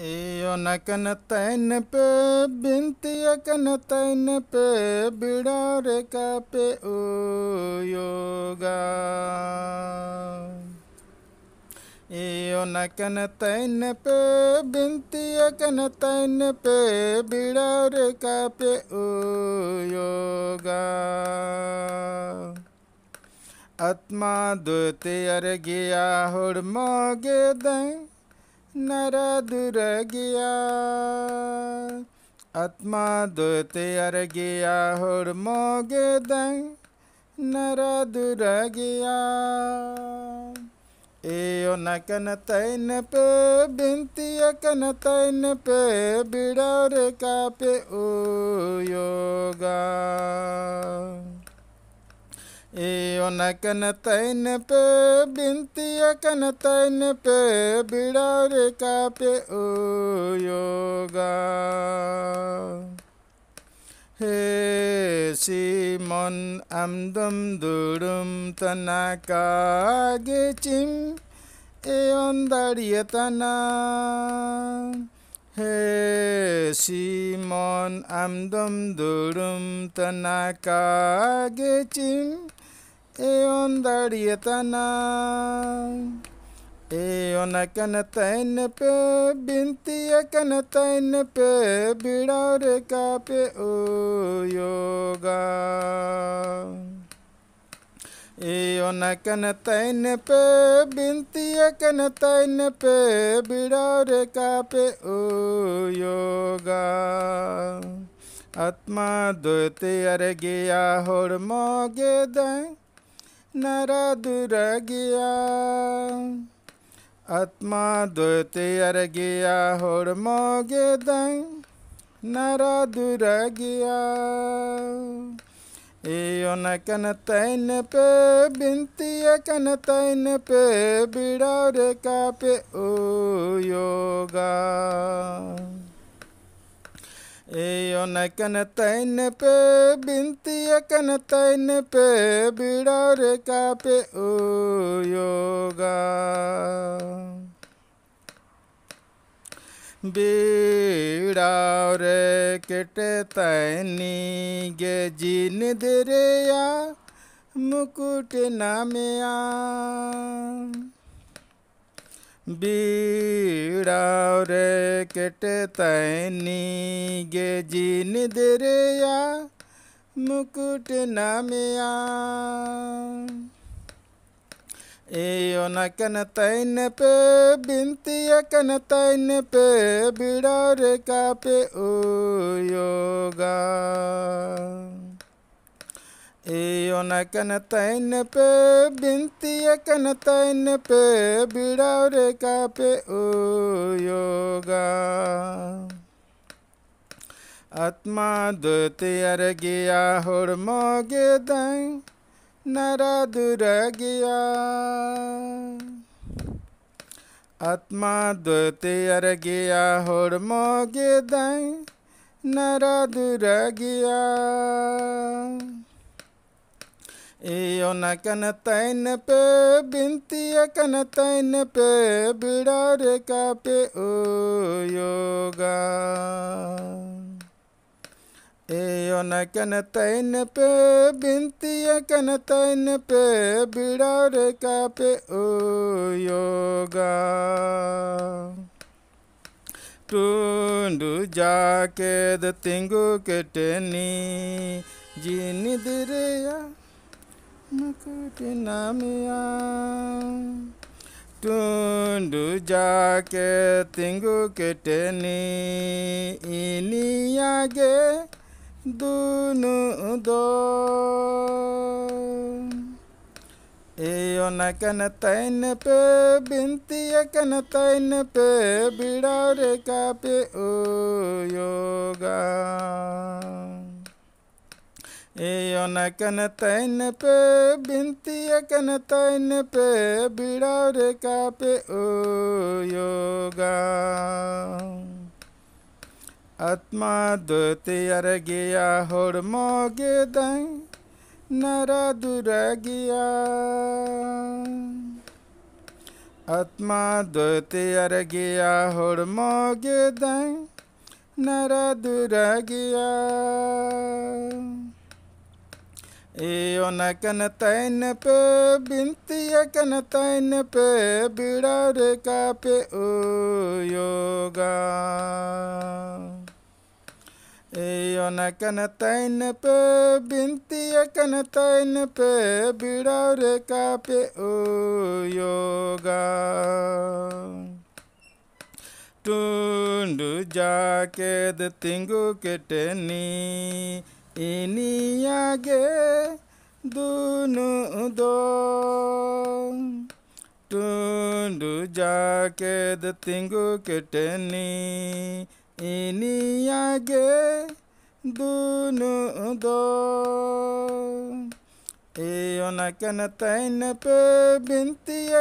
यो न तैन पे बिनती अकन तैन पे बिड़ा रे का पे ओ योगा यो नकन तैन पे बिनती अकन तैन पे बिड़ा रे का पे ओ योगा आत्मा दुते गया गिया हुड़ मोगे दें नरद रगिया आत्मा दोते अर गया होड़ मोगे दंग नरद रगिया गया एयो न कन तैन पे बिनती कन तैन पे बिड़ा रे का पे ओ योगा ইয়ন কন তৈন পে বিনতি কন তৈন পে বিড়ারে কাপে ও যোগা হে শ্রীমন আমদম দুড়ুম তনা কাগে চিম এন দাঁড়িয়ে তানা হে শ্রীমন আমদম দুড়ুম তনা কাগে চিম एन दड़ियतना एन कन तैन पे बिनती कन तैन पे बिड़ौर का पे ओ योगा एन कन तैन पे बिनती कन तैन पे बिड़ौर का पे ओ योगा आत्मा दुत अर गया होड़ मोगे दें नरद रह गया आत्मा द्वैत अर गया दंग नरद रह गया एन कन तैन पे बिनती कन तैन पे बिड़ा रे का पे ओ योगा एन कन तैन पे बिनती कन तैन पे बीड़ा रे पे ओ योगा बीड़ा रे केटे तैनी गे जीन देरे मुकुट नामया बीड़ा रे केट तैनी गे जीन देरेया मुकुट नामया एयो न तैन पे बिनती कन तैन पे बीड़ा रे का पे ओ योगा एन कन तैन पे बिनती कन तैन पे बिड़ा रे का पे ओ योगा आत्मा द्वितीयर गया होड़ मोगे दई नरा दूर गया आत्मा द्वितीयर गया होड़ मोगे दई नरा दूर गया एन कन तैन पे बिनती कन तैन पे बिड़ा रे का पे ओ योगा एन कन तैन पे बिनती कन तैन पे बिड़ा रे का पे ओ योगा टू जाके दिंगू के टेनी जीनी दिरिया Mengikuti namia Tundu jake tinggu keteni Ini yage dunu do Eyo na kan tain pe binti ya kan tain pe Bidaw reka pe uyoga oh, एन कन तैन पे बिनती कन तैन पे बिड़ा रे का पे ओ योगा आत्मा दोते अर गया होड़ मोगे दई नरा दूर गया आत्मा दोते अर गया होड़ मोगे दई नरा दूर गया एन कन तैन पे बिनती कन तैन पे बीड़ा रे का पे ओ योगा एन कन तैन पे बिनती कन तैन पे बीड़ा रे का पे ओ योगा टूंड जाके दिंगू के टनी ইনিয়াগে দুনু টুন্ডু যাকে দিঙ্গু কেটেনি ইনিয়াগে দুনু এ অনা কেন তাইন পে বিনতি